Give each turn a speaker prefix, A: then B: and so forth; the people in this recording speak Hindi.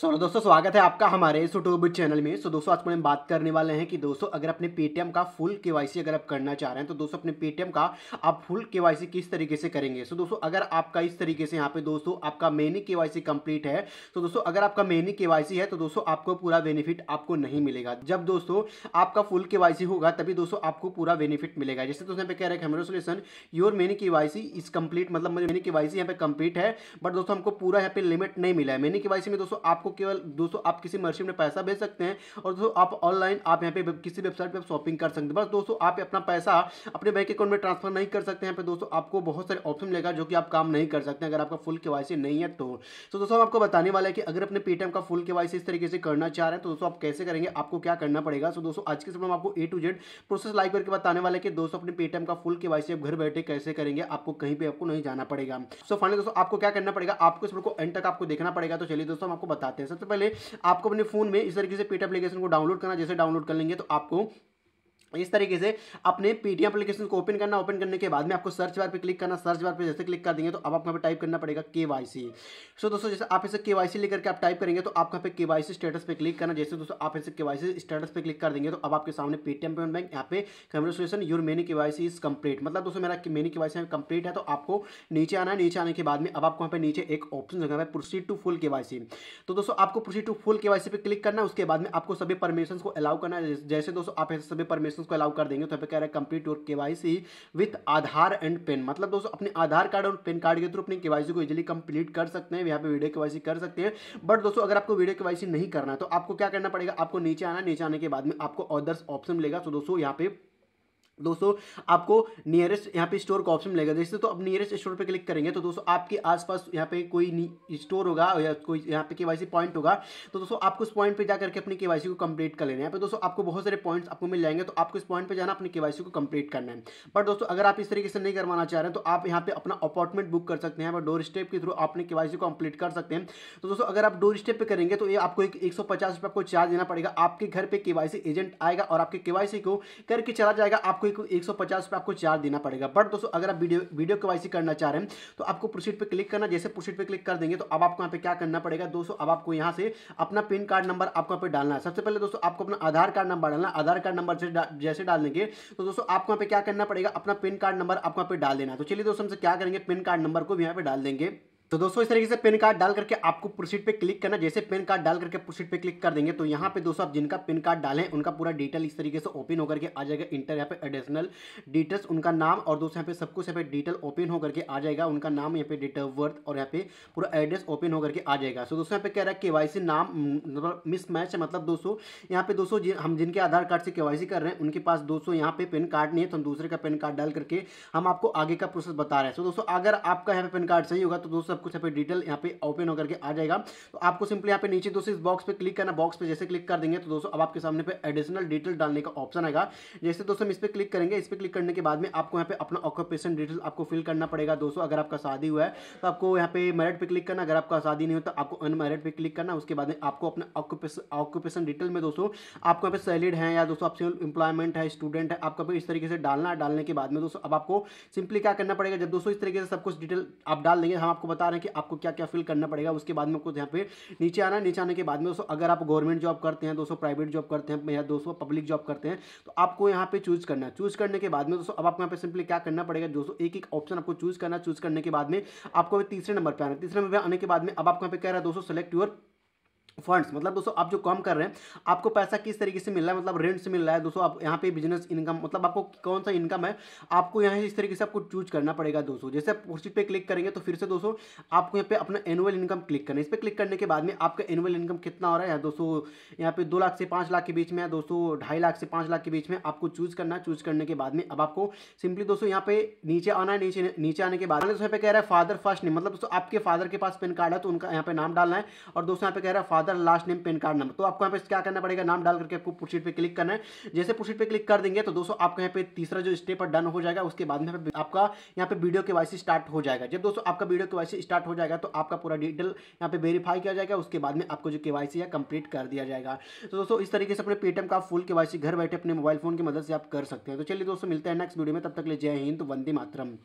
A: सो so, दोस्तों स्वागत है आपका हमारे इस यूट्यूब चैनल में सो so, दोस्तों आज हम बात करने वाले हैं कि दोस्तों अगर अपने पेटीएम का फुल केवाईसी अगर आप करना चाह रहे हैं तो दोस्तों अपने पेटीएम का आप फुल केवाईसी किस तरीके से करेंगे सो so, दोस्तों अगर आपका इस तरीके से यहाँ पे दोस्तों आपका मेनी के कंप्लीट है तो दोस्तों अगर आपका मेनी के है तो दोस्तों आपको पूरा बेनिफिट आपको नहीं मिलेगा जब दोस्तों आपका फुल के होगा तभी दोस्तों आपको पूरा बेनिफिट मिलेगा जैसे दोस्तों यहाँ पे कह रहे हैं solution your mini C is complete मतलब मेनी के सी यहाँ पे कम्प्लीट है बट दोस्तों हमको पूरा यहाँ पे लिमिट नहीं मिला है मेनी केवाईसी में दोस्तों आपको आपको केवल दोस्तों आप किसी मर्शी में पैसा भेज सकते हैं और दोस्तों आप ऑनलाइन आप यहाँ पे किसी वेबसाइट पर शॉपिंग कर सकते हैं बस दोस्तों आप अपना पैसा अपने बैंक अकाउंट में ट्रांसफर नहीं कर सकते हैं पर दोस्तों आपको बहुत सारे ऑप्शन मिलेगा जो कि आप काम नहीं कर सकते अगर आपका फुल के नहीं है तो।, तो दोस्तों हम आपको बताने वाले कि अगर अपने पेटीएम का फुल के इस तरीके से करना चाह रहे हैं तो दोस्तों आप कैसे करेंगे आपको क्या करना पड़ेगा सो तो दोस्तों आज के समय आपको A to Z process live करके बताने वाले कि दोस्तों अपने पेटीएम का फुल के आप घर बैठे कैसे करेंगे आपको कहीं पर आपको नहीं जाना पड़ेगा सो तो फाइनली दोस्तों आपको क्या करना पड़ेगा आपको इस को एंड तक आपको देखना पड़ेगा तो चलिए दोस्तों हम आपको बताते हैं सबसे पहले आपको अपने फ़ोन में इस तरीके से पेट एप्लीकेशन को डाउनलोड करना जैसे डाउनलोड कर लेंगे तो आपको इस तरीके से अपने पीटीएम एप्लीकेशन को ओपन करना ओपन करने के बाद में आपको सर्च बार पे क्लिक करना सर्च बार पे जैसे क्लिक कर देंगे तो अब आपको टाइप करना पड़ेगा के वाई सी सो दोस्तों जैसे आप इसे के वाई सी लेकर के आप टाइप करेंगे तो आप यहाँ पे के वाई सी स्टेटस पे क्लिक करना जैसे दोस्तों आप इसे के वाई सी स्टेटस पे क्लिक कर देंगे तो अब आपके सामने पेटीएम पेमेंट बैंक यहाँ पे communication your mini K Y C is complete मतलब दोस्तों मेरा many K Y C complete है तो आपको नीचे आना है नीचे आने के बाद में अब आपको यहाँ पे नीचे एक ऑप्शन जगह है proceed to full K Y C तो दोस्तों आपको proceed to full K Y C पे क्लिक करना है उसके बाद में आपको सभी परमिशन को अलाउ करना है जैसे दोस्तों आप सभी परमिशन नेक्स्ट को अलाउ कर देंगे तो कह रहा है complete your K Y C with Aadhaar and PAN मतलब दोस्तों अपने आधार कार्ड और पेन कार्ड के थ्रू अपनी केवाईसी को इजिली कंप्लीट कर सकते हैं यहाँ पे वीडियो के कर सकते हैं बट दोस्तों अगर आपको वीडियो के नहीं करना है तो आपको क्या करना पड़ेगा आपको नीचे आना नीचे आने के बाद में आपको अदर्स ऑप्शन मिलेगा तो दोस्तों यहाँ पे दोस्तों आपको नियरेस्ट यहाँ पे स्टोर का ऑप्शन मिलेगा जैसे तो अब नियरेस्ट स्टोर पे क्लिक करेंगे तो दोस्तों आपके आसपास यहाँ पे कोई स्टोर होगा या कोई यहाँ पे केवाईसी पॉइंट होगा तो दोस्तों आपको उस पॉइंट पे जा करके अपनी केवाईसी को कंप्लीट कर लेना है यहाँ पे दोस्तों आपको बहुत सारे पॉइंट्स आपको मिल जाएंगे तो आपको इस पॉइंट पर जाना अपनी केवाईसी को कंप्लीट करना है बट दोस्तों अगर आप इस तरीके से नहीं करवाना चाह रहे हैं तो आप यहाँ पे अपना अपॉइंटमेंट बुक कर सकते हैं और डोर स्टेप के थ्रू अपने केवासी को कंप्लीट कर सकते हैं तो दोस्तों अगर आप डोर स्टेप पर करेंगे तो ये आपको एक सौ आपको चार्ज देना पड़ेगा आपके घर पर केवाईसी एजेंट आएगा और आपके केवासी को करके चला जाएगा आपको एक सौ पचास आपको चार्ज देना पड़ेगा बट दोस्तों अगर आप वीडियो वीडियो के करना चाह रहे हैं तो आपको प्रोसीड पे क्लिक करना जैसे प्रोसीड पे क्लिक कर देंगे तो अब आपको यहाँ पे क्या करना पड़ेगा दोस्तों अब आपको यहाँ से अपना पिन कार्ड नंबर आपको यहाँ पे डालना है सबसे पहले दोस्तों आपको अपना आधार कार्ड नंबर डालना आधार कार्ड नंबर जैसे डाल देंगे तो दोस्तों आपको यहाँ पे क्या करना पड़ेगा अपना पिन कार्ड नंबर आपको यहाँ पे डाल देना तो चलिए दोस्तों हमसे क्या करेंगे पिन कार्ड नंबर को भी यहाँ पे डाल देंगे तो दोस्तों इस तरीके से पेन कार्ड डाल करके आपको प्रोसीड पे क्लिक करना जैसे पेन कार्ड डाल करके प्रोसीड पे क्लिक कर देंगे तो यहाँ पे दोस्तों आप जिनका पेन कार्ड डालें उनका पूरा डिटेल इस तरीके से ओपन होकर के आ जाएगा इंटर यहाँ पे एडिशनल डिटेल्स उनका नाम और दोस्तों यहाँ पे सब कुछ यहाँ पे डिटेल ओपन होकर के आ जाएगा उनका नाम यहाँ पे डेट ऑफ बर्थ और यहाँ पे पूरा एड्रेस ओपन होकर के आ जाएगा सो दोस्तों यहाँ पे कह रहा है के वाई सी नाम मतलब मिसमैच है मतलब दोस्तों यहाँ पे दोस्तों हम जिनके आधार कार्ड से के वाई सी कर रहे हैं उनके पास दोस्तों यहाँ पे पेन कार्ड नहीं है तो हम दूसरे का पेन कार्ड डाल करके हम आपको आगे का प्रोसेस बता रहे हैं सो दोस्तों अगर आपका यहाँ पे पेन कार्ड सही होगा तो दोस्तों सब कुछ यहाँ पे डिटेल यहाँ पे ओपन होकर के आ जाएगा तो आपको सिंपली यहाँ पे नीचे दोस्तों इस बॉक्स पे क्लिक करना बॉक्स पे जैसे क्लिक कर देंगे तो दोस्तों अब आपके सामने पे एडिशनल डिटेल डालने का ऑप्शन आएगा जैसे दोस्तों हम इस पर क्लिक करेंगे इस पर क्लिक करने के बाद में आपको यहाँ पे अपना ऑक्यूपेशन डिटेल आपको फिल करना पड़ेगा दोस्तों अगर आपका शादी हुआ है तो आपको यहाँ पे मेरिट पर क्लिक करना अगर आपका शादी नहीं हो तो आपको अनमेरिट पर क्लिक करना उसके बाद में आपको अपने ऑक्यूपेशन डिटेल में दोस्तों आपको यहाँ पे सैलिड है या दोस्तों आप सेल्फ एम्प्लॉयमेंट है स्टूडेंट है आपको इस तरीके से डालना डालने के बाद में दोस्तों अब आपको सिंपली क्या करना पड़ेगा जब दोस्तों इस तरीके से सब कुछ डिटेल आप डाल देंगे हम आपको बता बता रहे हैं कि आपको क्या क्या फिल करना पड़ेगा उसके बाद में यहाँ पे नीचे आना नीचे आने के बाद में दोस्तों अगर आप गवर्नमेंट जॉब करते हैं दोस्तों प्राइवेट जॉब करते हैं या दोस्तों पब्लिक जॉब करते हैं तो आपको यहाँ पे चूज करना है चूज करने के बाद में दोस्तों अब आपको यहाँ पे सिंपली क्या करना पड़ेगा दोस्तों एक एक ऑप्शन आपको चूज करना चूज करने के बाद में आपको तीसरे नंबर पर आना तीसरे नंबर पर आने के बाद में अब आपको यहाँ पे कह रहा है दोस्तों सेलेक्ट यूर फंड्स मतलब दोस्तों आप जो काम कर रहे हैं आपको पैसा किस तरीके से मिल रहा है मतलब रेंट से मिल रहा है दोस्तों आप यहाँ पे बिजनेस इनकम मतलब आपको कौन सा इनकम है आपको यहाँ इस तरीके से आपको चूज करना पड़ेगा दोस्तों जैसे आप उसी पे क्लिक करेंगे तो फिर से दोस्तों आपको यहाँ पे अपना एनुअल इनकम क्लिक करना है इस पर क्लिक करने के बाद में आपका एनुअल इनकम कितना हो रहा है दोस्तों यहाँ पे दो लाख से पाँच लाख के बीच में है दोस्तों ढाई लाख से पाँच लाख के बीच में आपको चूज करना है चूज करने के बाद में अब आपको सिंपली दोस्तों यहाँ पे नीचे आना है नीचे नीचे आने के बाद दोस्तों यहाँ पे कह रहा है फादर फर्स्ट नहीं मतलब दोस्तों आपके फादर के पास पेन कार्ड है तो उनका यहाँ पे नाम डालना है और दोस्तों यहाँ पे कह रहा है father father last name PAN card number तो आपको यहाँ पे क्या करना पड़ेगा नाम डाल करके आपको प्रोसीड पे क्लिक करना है जैसे प्रोसीड पे क्लिक कर देंगे तो दोस्तों आपको यहाँ पे तीसरा जो स्टेप डन हो जाएगा उसके बाद में आपका यहाँ पे वीडियो के वाई स्टार्ट हो जाएगा जब दोस्तों आपका वीडियो के वाई स्टार्ट हो जाएगा तो आपका पूरा डिटेल यहाँ पे वेरीफाई किया जाएगा उसके बाद में आपको जो के है कंप्लीट कर दिया जाएगा तो दोस्तों इस तरीके से अपने पेटीएम का फुल के घर बैठे अपने मोबाइल फोन की मदद से आप कर सकते हैं तो चलिए दोस्तों मिलते हैं नेक्स्ट वीडियो में तब तक ले जय हिंद वंदे मातरम